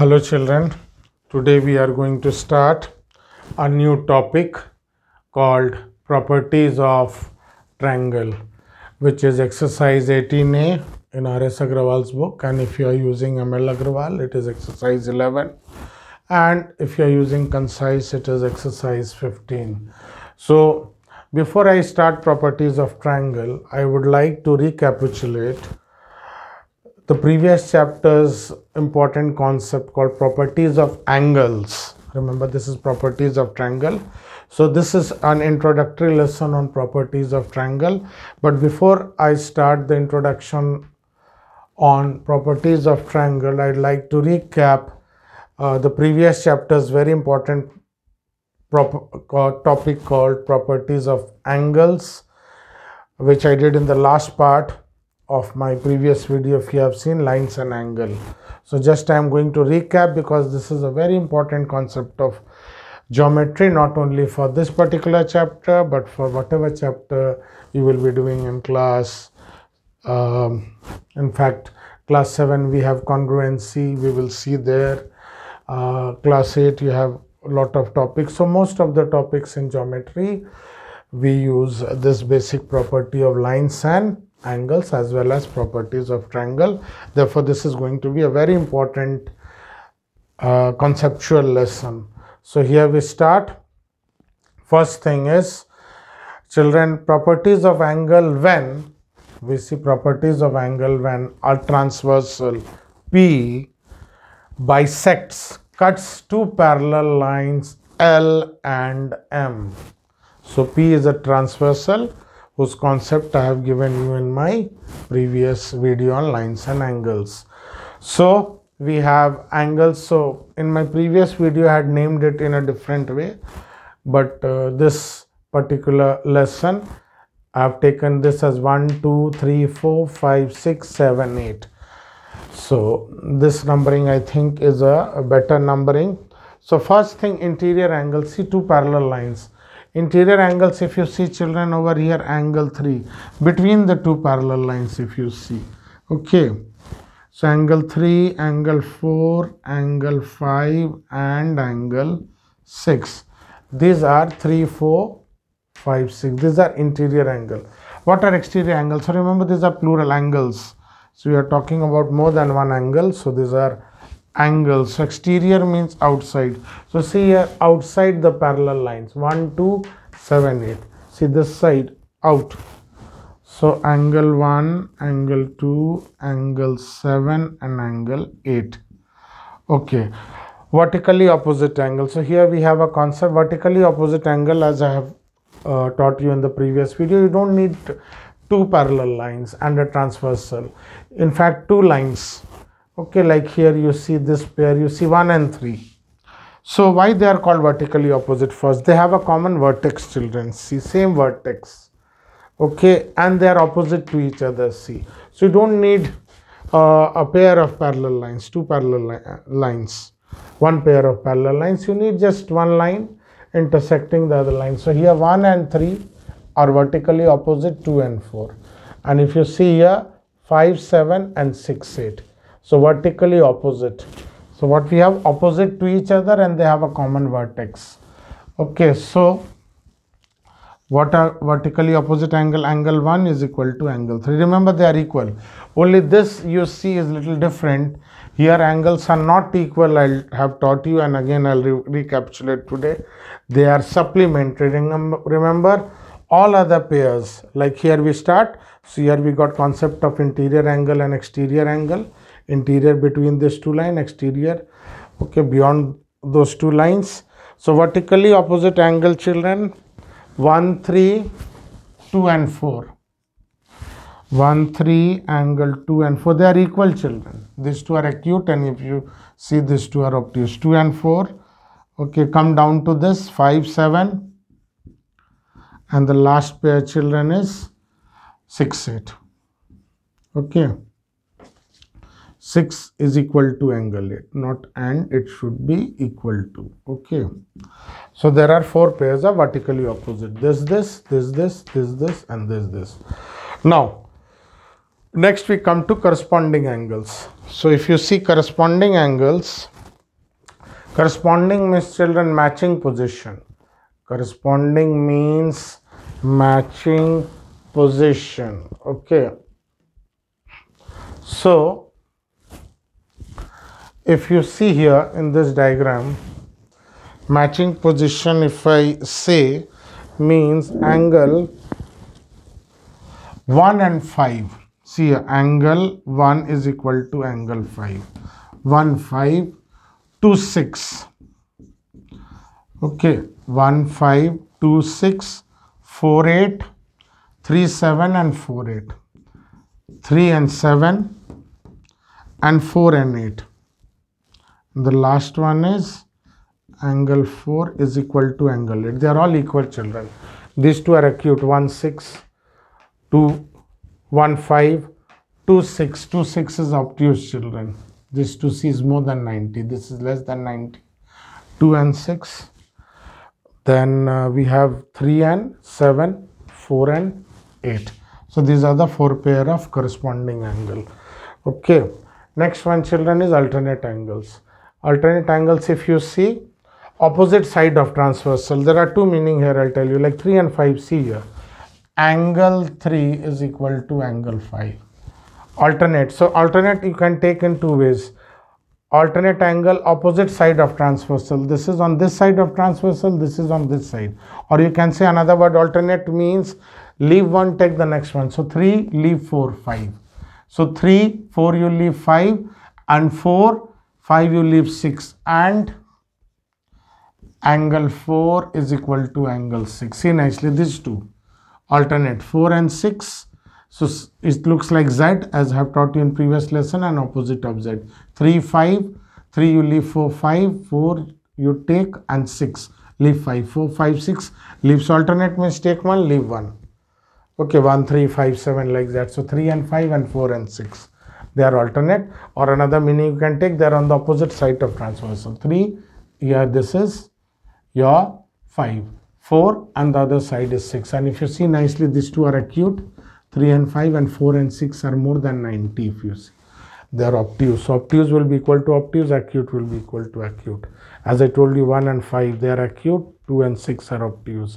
hello children today we are going to start a new topic called properties of triangle which is exercise 18a in RS Agrawal's book and if you are using ML Agrawal it is exercise 11 and if you are using concise it is exercise 15 so before I start properties of triangle I would like to recapitulate the previous chapter's important concept called properties of angles. Remember this is properties of triangle. So this is an introductory lesson on properties of triangle. But before I start the introduction on properties of triangle, I'd like to recap uh, the previous chapter's very important uh, topic called properties of angles, which I did in the last part of my previous video if you have seen lines and angle so just i am going to recap because this is a very important concept of geometry not only for this particular chapter but for whatever chapter you will be doing in class um, in fact class 7 we have congruency we will see there uh, class 8 you have a lot of topics so most of the topics in geometry we use this basic property of lines and angles as well as properties of triangle. Therefore, this is going to be a very important uh, conceptual lesson. So, here we start. First thing is children properties of angle when we see properties of angle when a transversal P bisects cuts two parallel lines L and M. So, P is a transversal whose concept I have given you in my previous video on lines and angles. So we have angles. So in my previous video I had named it in a different way but uh, this particular lesson I have taken this as 1, 2, 3, 4, 5, 6, 7, 8. So this numbering I think is a, a better numbering. So first thing interior angle see two parallel lines interior angles if you see children over here angle 3 between the two parallel lines if you see okay so angle 3 angle 4 angle 5 and angle 6 these are 3 4 5 6 these are interior angle what are exterior angles so remember these are plural angles so we are talking about more than one angle so these are angle so exterior means outside so see here outside the parallel lines 1 2 7 8 see this side out so angle 1 angle 2 angle 7 and angle 8 okay vertically opposite angle so here we have a concept vertically opposite angle as i have uh, taught you in the previous video you don't need two parallel lines and a transversal in fact two lines okay like here you see this pair you see 1 and 3 so why they are called vertically opposite first they have a common vertex children see same vertex okay and they are opposite to each other see so you don't need uh, a pair of parallel lines two parallel li lines one pair of parallel lines you need just one line intersecting the other line so here 1 and 3 are vertically opposite 2 and 4 and if you see here 5 7 and 6 8 so vertically opposite. So what we have opposite to each other and they have a common vertex. Okay, so what are vertically opposite angle angle 1 is equal to angle 3 remember they are equal only this you see is little different here angles are not equal i have taught you and again i'll re recapitulate today they are supplementary remember all other pairs like here we start so here we got concept of interior angle and exterior angle interior between these two line exterior okay beyond those two lines so vertically opposite angle children 1 3 2 and 4 1 3 angle 2 and 4 they are equal children these two are acute and if you see these two are obtuse 2 and 4 okay come down to this 5 7 and the last pair children is 6 8 okay 6 is equal to angle 8 not and it should be equal to okay so there are four pairs of vertically opposite this this this this this this and this this now next we come to corresponding angles so if you see corresponding angles corresponding means children matching position corresponding means matching position okay so if you see here in this diagram matching position if I say means angle 1 and 5 see here, angle 1 is equal to angle 5 1 5 2 6 okay 1 5 2 6 4 8 3 7 and 4 8 3 and 7 and 4 and 8 the last one is angle 4 is equal to angle 8 they are all equal children these two are acute 1 6 2 1 5 2 6 2 6 is obtuse children this 2c is more than 90 this is less than 90 2 and 6 then uh, we have 3 and 7 4 and 8 so these are the four pair of corresponding angle okay next one children is alternate angles alternate angles if you see opposite side of transversal there are two meaning here i'll tell you like 3 and 5 see here angle 3 is equal to angle 5 alternate so alternate you can take in two ways alternate angle opposite side of transversal this is on this side of transversal this is on this side or you can say another word alternate means leave one take the next one so 3 leave 4 5 so 3 4 you leave 5 and 4 5 you leave 6 and angle 4 is equal to angle 6 see nicely these two alternate 4 and 6 so it looks like z as I have taught you in previous lesson and opposite of z 3 5 3 you leave 4 5 4 you take and 6 leave 5 4 5 6 leaves alternate means take 1 leave 1 okay 1 3 5 7 like that so 3 and 5 and 4 and 6 they are alternate or another meaning you can take they are on the opposite side of transversal 3 here this is your 5 4 and the other side is 6 and if you see nicely these two are acute 3 and 5 and 4 and 6 are more than 90 if you see they are obtuse so obtuse will be equal to obtuse acute will be equal to acute as i told you 1 and 5 they are acute 2 and 6 are obtuse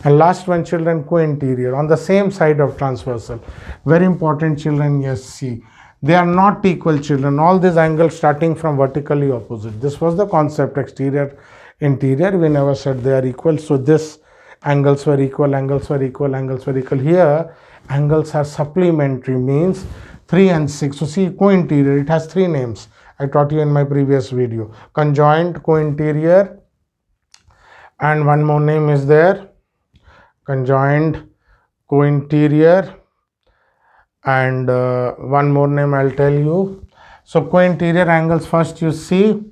and last one children co-interior on the same side of transversal very important children yes see they are not equal children. All these angles starting from vertically opposite. This was the concept exterior, interior. We never said they are equal. So this angles were equal, angles were equal, angles were equal. Here angles are supplementary means 3 and 6. So see co-interior, it has three names. I taught you in my previous video. Conjoined, co-interior and one more name is there. Conjoined, co-interior and uh, one more name I'll tell you. So co-interior angles first you see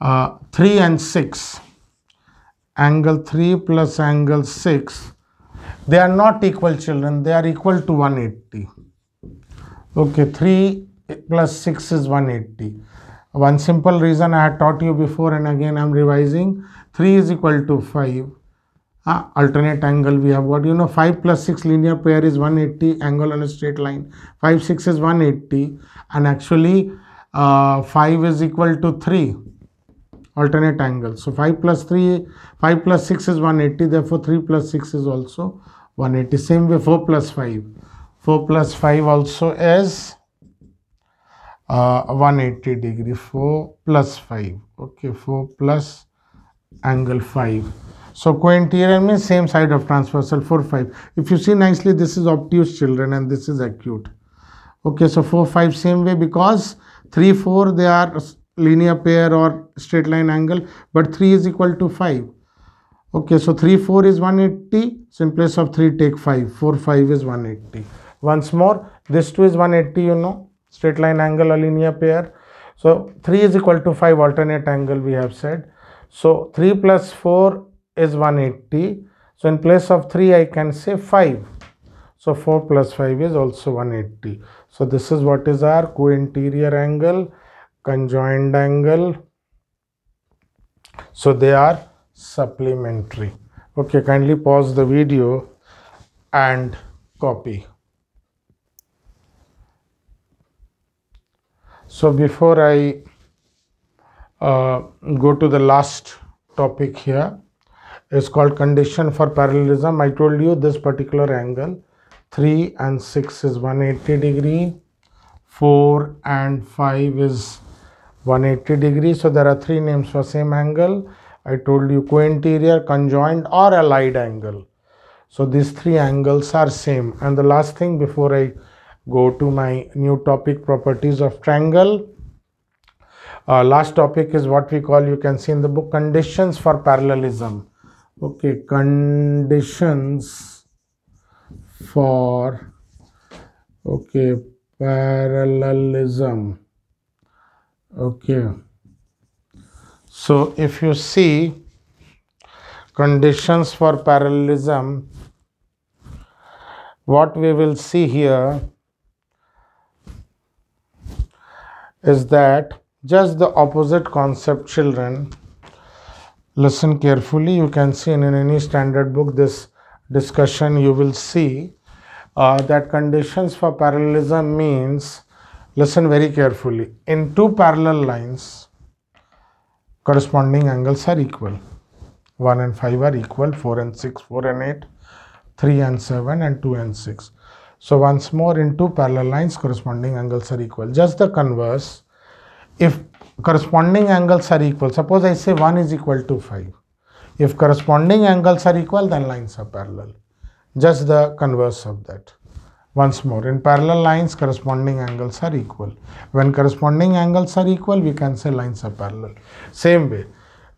uh, 3 and 6 angle 3 plus angle 6 they are not equal children they are equal to 180 okay 3 plus 6 is 180 one simple reason I had taught you before and again I am revising 3 is equal to 5 uh, alternate angle we have got you know 5 plus 6 linear pair is 180 angle on a straight line 5 6 is 180 and actually uh, 5 is equal to 3 alternate angle so 5 plus 3 5 plus 6 is 180 therefore 3 plus 6 is also 180 same way 4 plus 5 4 plus 5 also is uh, 180 degree 4 plus 5 okay 4 plus angle 5 so coanterior means same side of transversal 4, 5. If you see nicely, this is obtuse children and this is acute. Okay, so 4, 5 same way because 3, 4 they are linear pair or straight line angle but 3 is equal to 5. Okay, so 3, 4 is 180. So in place of 3 take 5. 4, 5 is 180. Once more, this 2 is 180 you know, straight line angle or linear pair. So 3 is equal to 5 alternate angle we have said. So 3 plus 4 is 180. So, in place of 3 I can say 5. So, 4 plus 5 is also 180. So, this is what is our co-interior angle, conjoined angle. So, they are supplementary. Okay, kindly pause the video and copy. So, before I uh, go to the last topic here, is called condition for parallelism. I told you this particular angle 3 and 6 is 180 degree, 4 and 5 is 180 degree. So there are three names for same angle. I told you co-interior, conjoined or allied angle. So these three angles are same. And the last thing before I go to my new topic properties of triangle. Uh, last topic is what we call you can see in the book conditions for parallelism okay conditions for okay parallelism okay so if you see conditions for parallelism what we will see here is that just the opposite concept children listen carefully you can see in any standard book this discussion you will see uh, that conditions for parallelism means listen very carefully in two parallel lines corresponding angles are equal 1 and 5 are equal 4 and 6 4 and 8 3 and 7 and 2 and 6 so once more in two parallel lines corresponding angles are equal just the converse if corresponding angles are equal. Suppose I say 1 is equal to 5. If corresponding angles are equal, then lines are parallel. Just the converse of that. Once more, in parallel lines, corresponding angles are equal. When corresponding angles are equal, we can say lines are parallel. Same way,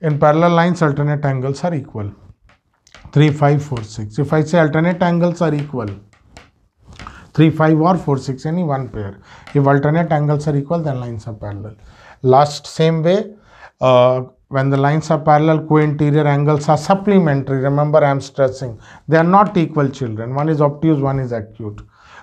in parallel lines, alternate angles are equal. 3, 5, 4, 6. If I say alternate angles are equal, 3, 5 or 4, 6, any one pair. If alternate angles are equal, then lines are parallel. Last same way, uh, when the lines are parallel, co-interior angles are supplementary. Remember, I am stressing. They are not equal children. One is obtuse, one is acute.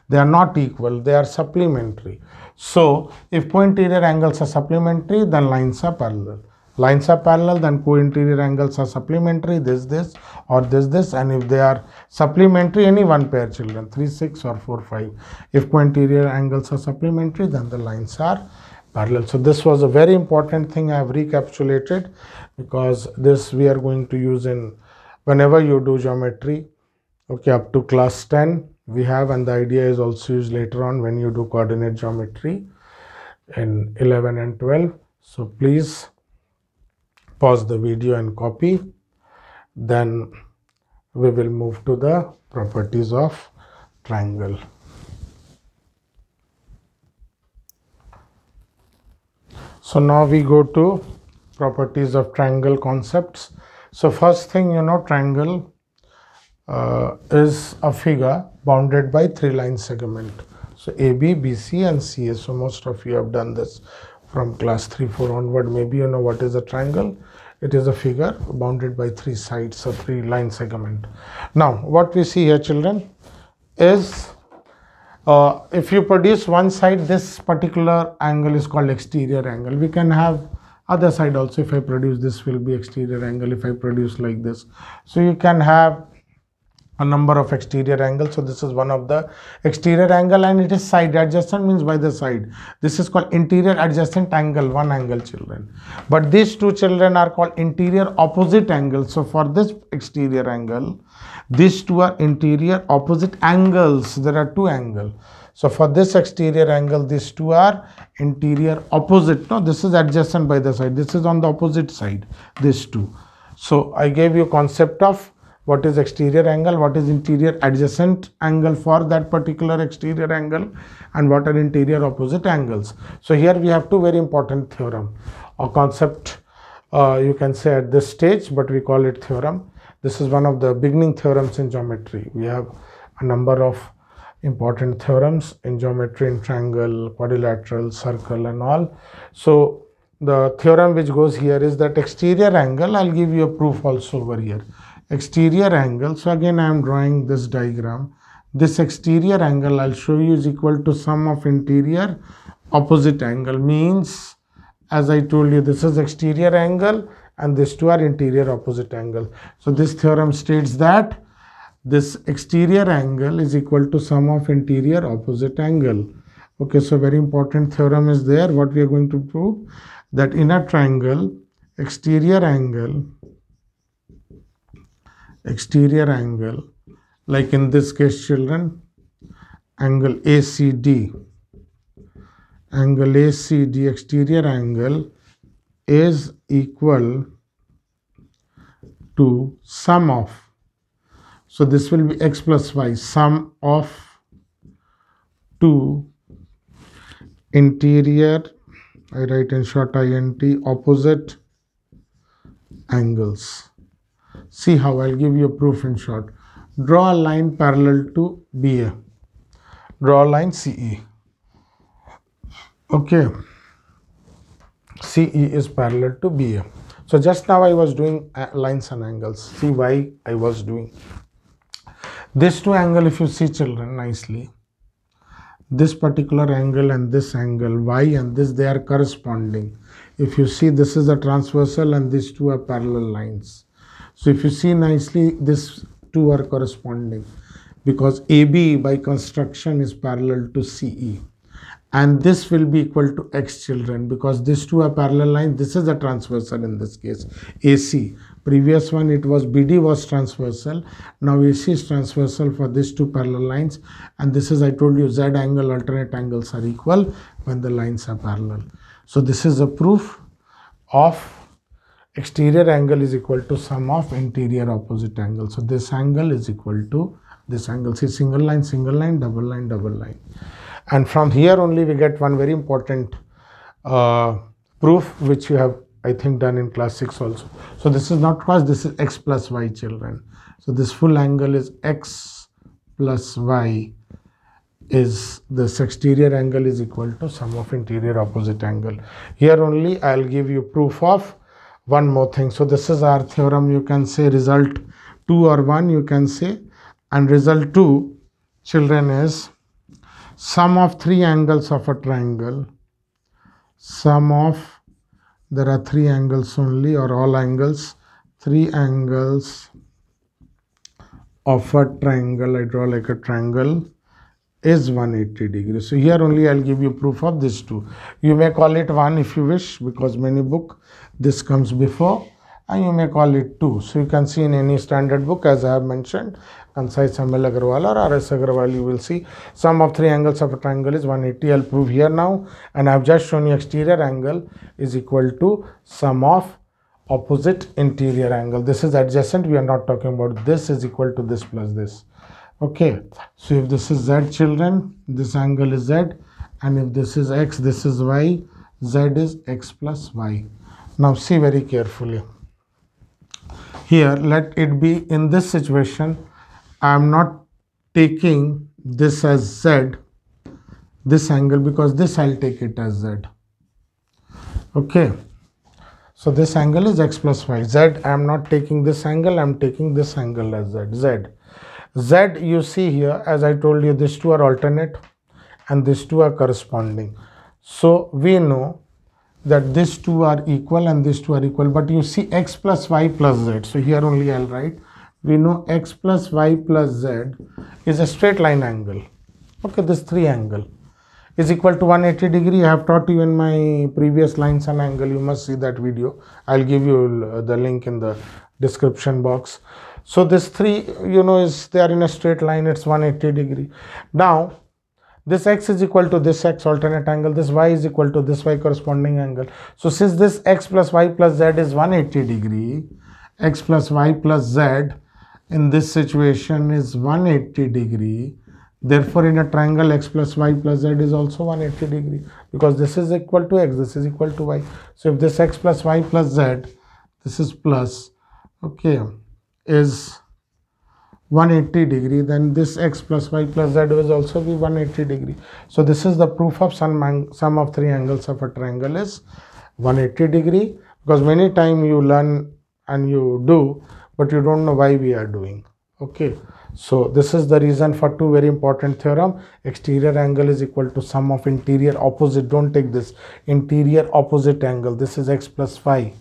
They are not equal. They are supplementary. So, if co-interior angles are supplementary, then lines are parallel. Lines are parallel, then co-interior angles are supplementary, this, this, or this, this. And if they are supplementary, any one pair children, 3, 6 or 4, 5. If co-interior angles are supplementary, then the lines are parallel. So this was a very important thing I have recapitulated because this we are going to use in whenever you do geometry okay up to class 10 we have and the idea is also used later on when you do coordinate geometry in 11 and 12 so please pause the video and copy then we will move to the properties of triangle so now we go to properties of triangle concepts so first thing you know triangle uh, is a figure bounded by three line segment so AB BC and CA so most of you have done this from class 3 4 onward maybe you know what is a triangle it is a figure bounded by three sides or three line segment now what we see here children is uh, if you produce one side, this particular angle is called exterior angle. We can have other side also. If I produce this will be exterior angle. If I produce like this, so you can have a number of exterior angles. So this is one of the exterior angle and it is side adjacent means by the side. This is called interior adjacent angle, one angle children. But these two children are called interior opposite angle. So for this exterior angle, these two are interior opposite angles. There are two angle. So for this exterior angle, these two are interior opposite. No, this is adjacent by the side. This is on the opposite side, these two. So I gave you concept of what is exterior angle, what is interior adjacent angle for that particular exterior angle and what are interior opposite angles. So here we have two very important theorem or concept uh, you can say at this stage but we call it theorem. This is one of the beginning theorems in geometry. We have a number of important theorems in geometry in triangle, quadrilateral, circle and all. So the theorem which goes here is that exterior angle, I'll give you a proof also over here. Exterior angle, so again I am drawing this diagram. This exterior angle I'll show you is equal to sum of interior opposite angle means as I told you this is exterior angle and these two are interior opposite angle. So this theorem states that this exterior angle is equal to sum of interior opposite angle. Okay, so very important theorem is there. What we are going to prove that inner triangle, exterior angle, exterior angle, like in this case children, angle ACD, angle ACD, exterior angle is equal to sum of so this will be x plus y sum of two interior I write in short INT opposite angles see how I'll give you a proof in short draw a line parallel to BA draw a line CE okay CE is parallel to BA. So just now I was doing uh, lines and angles. See why I was doing. This two angle if you see children nicely. This particular angle and this angle Y and this they are corresponding. If you see this is a transversal and these two are parallel lines. So if you see nicely these two are corresponding because AB by construction is parallel to CE and this will be equal to x children because these two are parallel lines this is the transversal in this case AC previous one it was BD was transversal now AC is transversal for these two parallel lines and this is I told you Z angle alternate angles are equal when the lines are parallel so this is a proof of exterior angle is equal to sum of interior opposite angle so this angle is equal to this angle see single line single line double line double line and from here only we get one very important uh, proof which you have I think done in class 6 also. So this is not cos, this is x plus y children. So this full angle is x plus y is this exterior angle is equal to sum of interior opposite angle. Here only I'll give you proof of one more thing. So this is our theorem you can say result 2 or 1 you can say and result 2 children is sum of three angles of a triangle sum of there are three angles only or all angles three angles of a triangle I draw like a triangle is 180 degrees so here only I'll give you proof of this two you may call it one if you wish because many book this comes before and you may call it 2. So you can see in any standard book as I have mentioned concise ML Agarwal or RS Agarwal, you will see sum of three angles of a triangle is 180. I'll prove here now. And I've just shown you exterior angle is equal to sum of opposite interior angle. This is adjacent. We are not talking about this is equal to this plus this. Okay. So if this is Z children, this angle is Z. And if this is X, this is Y. Z is X plus Y. Now see very carefully. Here, let it be in this situation I am not taking this as z this angle because this I'll take it as z okay so this angle is x plus y z I am not taking this angle I am taking this angle as z z z you see here as I told you these two are alternate and these two are corresponding so we know that these two are equal and these two are equal but you see x plus y plus z so here only I'll write we know x plus y plus z is a straight line angle okay this three angle is equal to 180 degree i have taught you in my previous lines and angle you must see that video i'll give you uh, the link in the description box so this three you know is they are in a straight line it's 180 degree now this x is equal to this x alternate angle this y is equal to this y corresponding angle so since this x plus y plus z is 180 degree x plus y plus z in this situation is 180 degree therefore in a triangle x plus y plus z is also 180 degree because this is equal to x this is equal to y so if this x plus y plus z this is plus okay is 180 degree then this x plus y plus z will also be 180 degree so this is the proof of sum, sum of three angles of a triangle is 180 degree because many time you learn and you do but you don't know why we are doing okay so this is the reason for two very important theorem exterior angle is equal to sum of interior opposite don't take this interior opposite angle this is x plus y.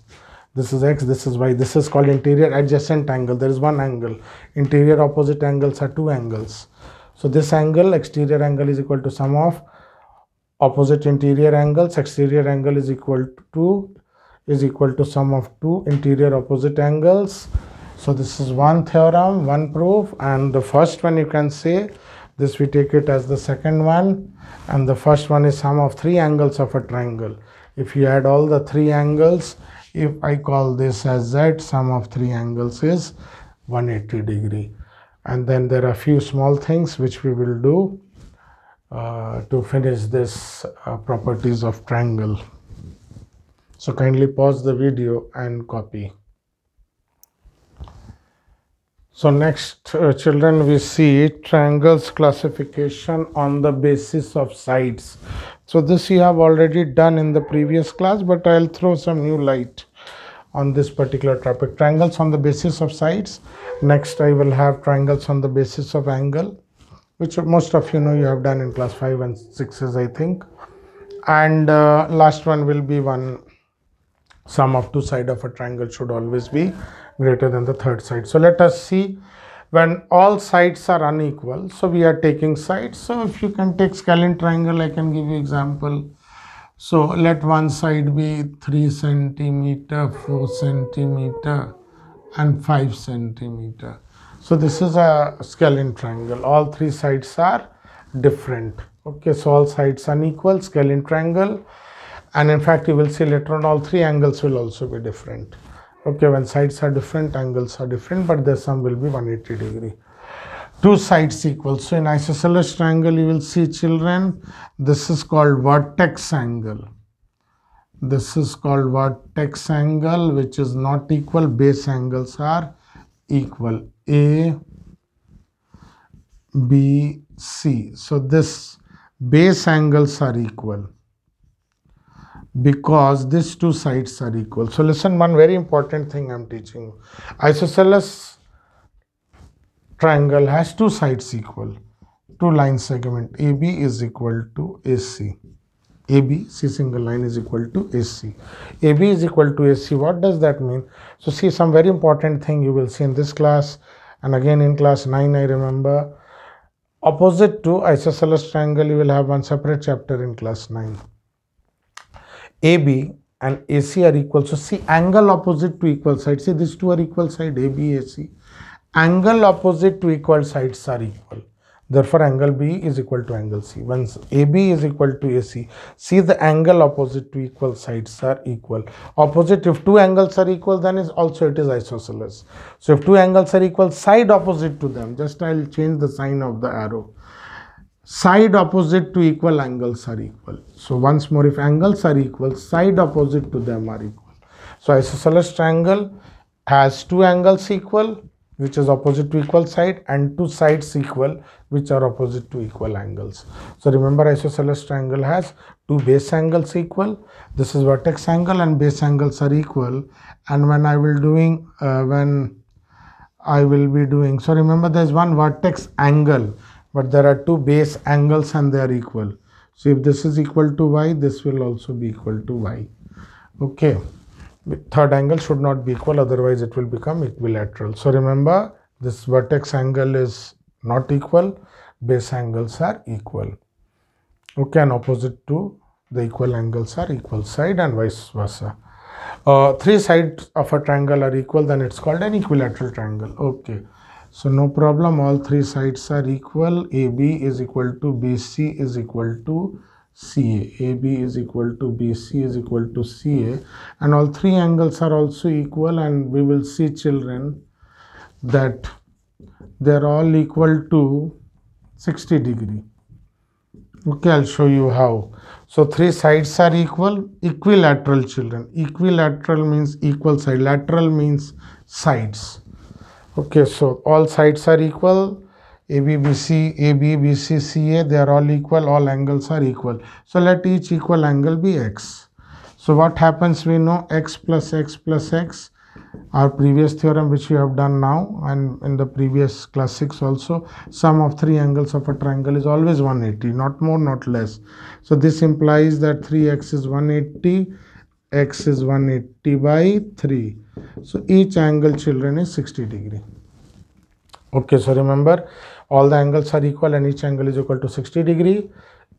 this is x this is y this is called interior adjacent angle there is one angle interior opposite angles are two angles so this angle exterior angle is equal to sum of opposite interior angles exterior angle is equal to is equal to sum of two interior opposite angles so this is one theorem, one proof and the first one you can say this we take it as the second one and the first one is sum of three angles of a triangle. If you add all the three angles, if I call this as Z, sum of three angles is 180 degree. And then there are few small things which we will do uh, to finish this uh, properties of triangle. So kindly pause the video and copy. So next uh, children we see triangles classification on the basis of sides. So this you have already done in the previous class but I'll throw some new light on this particular topic. Triangles on the basis of sides. Next I will have triangles on the basis of angle which most of you know you have done in class 5 and 6s I think. And uh, last one will be one sum of two side of a triangle should always be greater than the third side. So let us see when all sides are unequal. So we are taking sides. So if you can take scalene triangle, I can give you example. So let one side be 3 centimeter, 4 centimeter and 5 centimeter. So this is a scalene triangle. All three sides are different. Okay, so all sides unequal, scalene triangle. And in fact, you will see later on all three angles will also be different okay when sides are different angles are different but their sum will be 180 degree two sides equal so in isosceles triangle you will see children this is called vertex angle this is called vertex angle which is not equal base angles are equal a b c so this base angles are equal because these two sides are equal. So listen, one very important thing I'm teaching Isosceles triangle has two sides equal. Two line segment AB is equal to AC. AB, C single line is equal to AC. AB is equal to AC. What does that mean? So see some very important thing you will see in this class and again in class 9 I remember. Opposite to isosceles triangle you will have one separate chapter in class 9. AB and AC are equal. So see angle opposite to equal sides. See these two are equal side AB, AC. Angle opposite to equal sides are equal. Therefore, angle B is equal to angle C. Once AB is equal to AC, see the angle opposite to equal sides are equal. Opposite, if two angles are equal, then is also it is isosceles. So, if two angles are equal, side opposite to them, just I will change the sign of the arrow side opposite to equal angles are equal. So once more if angles are equal, side opposite to them are equal. So isosceles triangle has two angles equal which is opposite to equal side and two sides equal which are opposite to equal angles. So remember isosceles triangle has two base angles equal. This is vertex angle and base angles are equal and when I will doing uh, when I will be doing so remember there is one vertex angle but there are two base angles and they are equal. So if this is equal to y, this will also be equal to y. Okay, third angle should not be equal, otherwise it will become equilateral. So remember, this vertex angle is not equal, base angles are equal. Okay, and opposite to the equal angles are equal side and vice versa. Uh, three sides of a triangle are equal, then it's called an equilateral triangle. Okay. So no problem all three sides are equal AB is equal to BC is equal to CA. AB is equal to BC is equal to CA and all three angles are also equal and we will see children that they are all equal to 60 degree. Okay, I'll show you how. So three sides are equal, equilateral children. Equilateral means equal side, lateral means sides okay so all sides are equal ABBC, ABBC, CA, they are all equal, all angles are equal. So let each equal angle be x. So what happens we know x plus x plus x, our previous theorem which we have done now and in the previous class 6 also, sum of three angles of a triangle is always 180, not more, not less. So this implies that 3x is 180, x is 180 by 3 so each angle children is 60 degree. Okay, so remember all the angles are equal and each angle is equal to 60 degree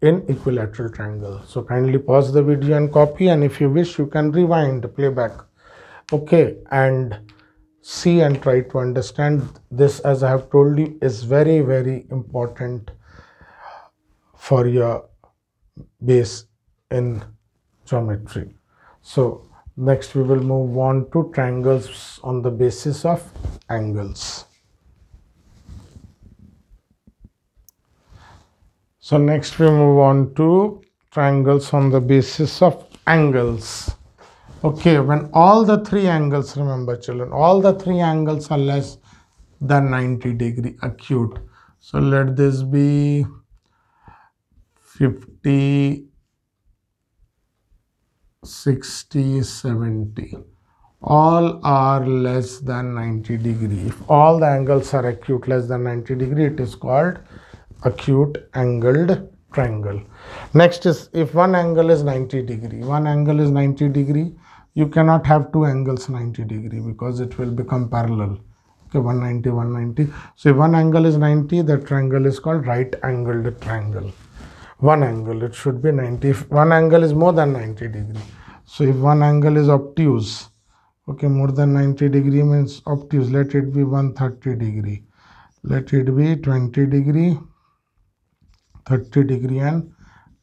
in equilateral triangle. So kindly pause the video and copy and if you wish you can rewind playback. Okay, and see and try to understand this as I have told you is very very important for your base in geometry. So next we will move on to triangles on the basis of angles so next we move on to triangles on the basis of angles okay when all the three angles remember children all the three angles are less than 90 degree acute so let this be 50 60, 70 all are less than 90 degree if all the angles are acute less than 90 degree it is called acute angled triangle next is if one angle is 90 degree one angle is 90 degree you cannot have two angles 90 degree because it will become parallel okay 190 190 so if one angle is 90 the triangle is called right angled triangle one angle it should be 90 if one angle is more than 90 degree so if one angle is obtuse okay more than 90 degree means obtuse let it be 130 degree let it be 20 degree 30 degree and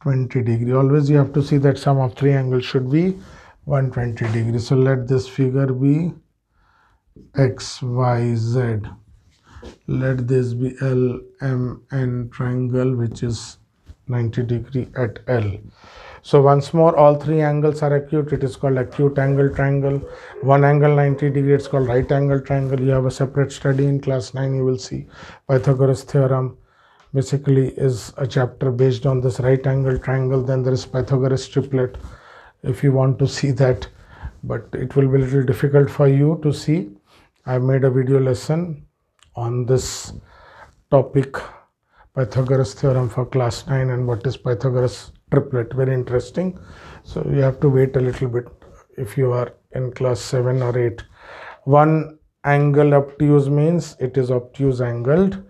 20 degree always you have to see that sum of three angles should be 120 degree so let this figure be x y z let this be l m n triangle which is 90 degree at L. So once more all three angles are acute, it is called acute angle triangle. One angle 90 degree, it's called right angle triangle. You have a separate study in class 9, you will see Pythagoras theorem basically is a chapter based on this right angle triangle. Then there is Pythagoras triplet if you want to see that, but it will be a little difficult for you to see. I made a video lesson on this topic Pythagoras theorem for class 9 and what is Pythagoras triplet very interesting so you have to wait a little bit if you are in class 7 or 8 one angle obtuse means it is obtuse angled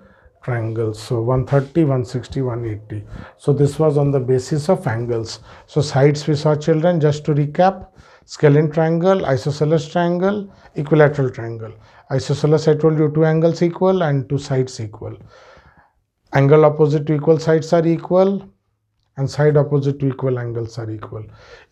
triangles so 130 160 180 so this was on the basis of angles so sides we saw children just to recap scalene triangle isosceles triangle equilateral triangle isosceles i told you two angles equal and two sides equal angle opposite to equal sides are equal and side opposite to equal angles are equal.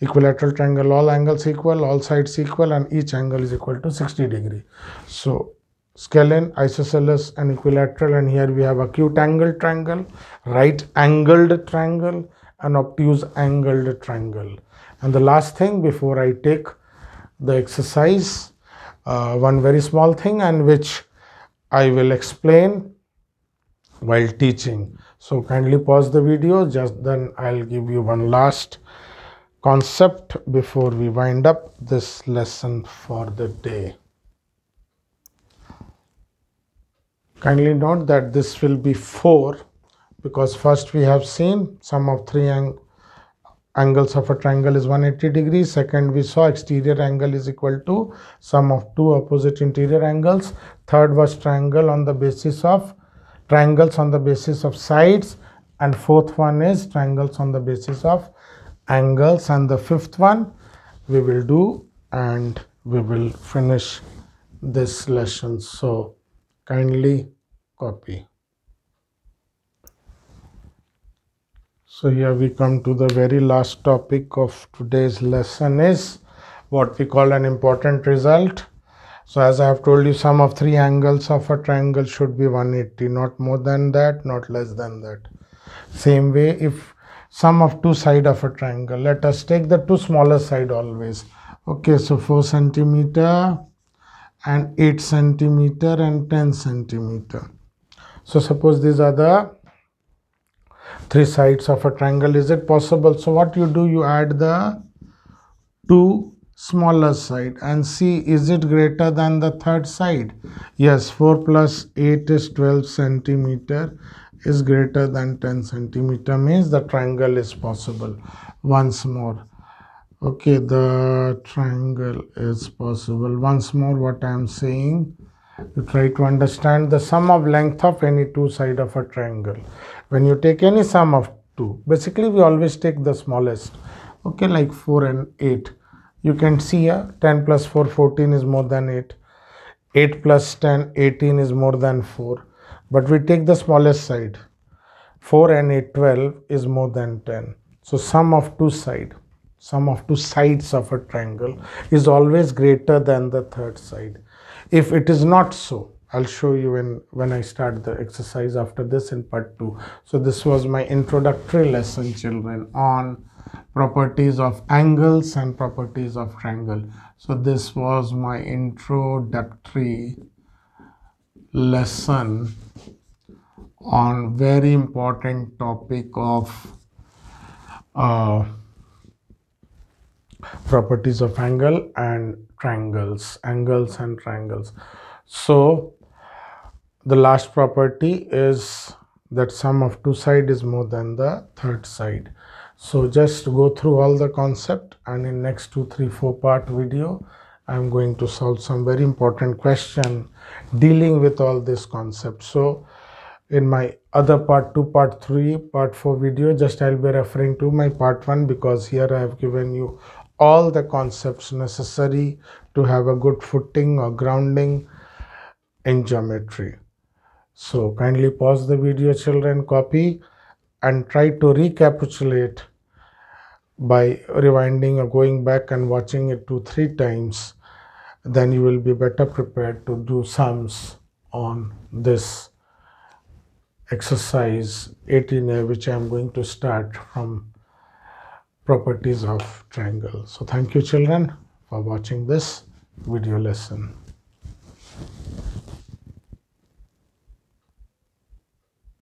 Equilateral triangle, all angles equal, all sides equal and each angle is equal to 60 degree. So, scalene, isosceles and equilateral and here we have acute angled triangle, right angled triangle and obtuse angled triangle. And the last thing before I take the exercise, uh, one very small thing and which I will explain while teaching. So kindly pause the video just then I'll give you one last concept before we wind up this lesson for the day. Kindly note that this will be 4 because first we have seen sum of three ang angles of a triangle is 180 degrees. Second we saw exterior angle is equal to sum of two opposite interior angles. Third was triangle on the basis of triangles on the basis of sides and fourth one is triangles on the basis of angles and the fifth one we will do and we will finish this lesson so kindly copy so here we come to the very last topic of today's lesson is what we call an important result so as I have told you, sum of three angles of a triangle should be 180, not more than that, not less than that. Same way, if sum of two side of a triangle, let us take the two smaller side always. Okay, so 4 centimeter and 8 centimeter and 10 centimeter. So suppose these are the three sides of a triangle. Is it possible? So what you do, you add the two smaller side and c is it greater than the third side yes 4 plus 8 is 12 centimeter is greater than 10 centimeter means the triangle is possible once more okay the triangle is possible once more what i am saying you try to understand the sum of length of any two side of a triangle when you take any sum of two basically we always take the smallest okay like 4 and 8 you can see a 10 plus 4 14 is more than 8 8 plus 10 18 is more than 4 but we take the smallest side 4 and 8 12 is more than 10 so sum of two side sum of two sides of a triangle is always greater than the third side if it is not so I'll show you when, when I start the exercise after this in part 2. So this was my introductory lesson children on properties of angles and properties of triangle. So this was my introductory lesson on very important topic of uh, properties of angle and triangles angles and triangles so the last property is that sum of two side is more than the third side. So just go through all the concept and in next two, three, four part video, I'm going to solve some very important question dealing with all this concept. So in my other part 2, part 3, part 4 video, just I'll be referring to my part 1 because here I have given you all the concepts necessary to have a good footing or grounding in geometry. So kindly pause the video children, copy and try to recapitulate by rewinding or going back and watching it two, three times. Then you will be better prepared to do sums on this exercise 18a which I am going to start from properties of triangle. So thank you children for watching this video lesson.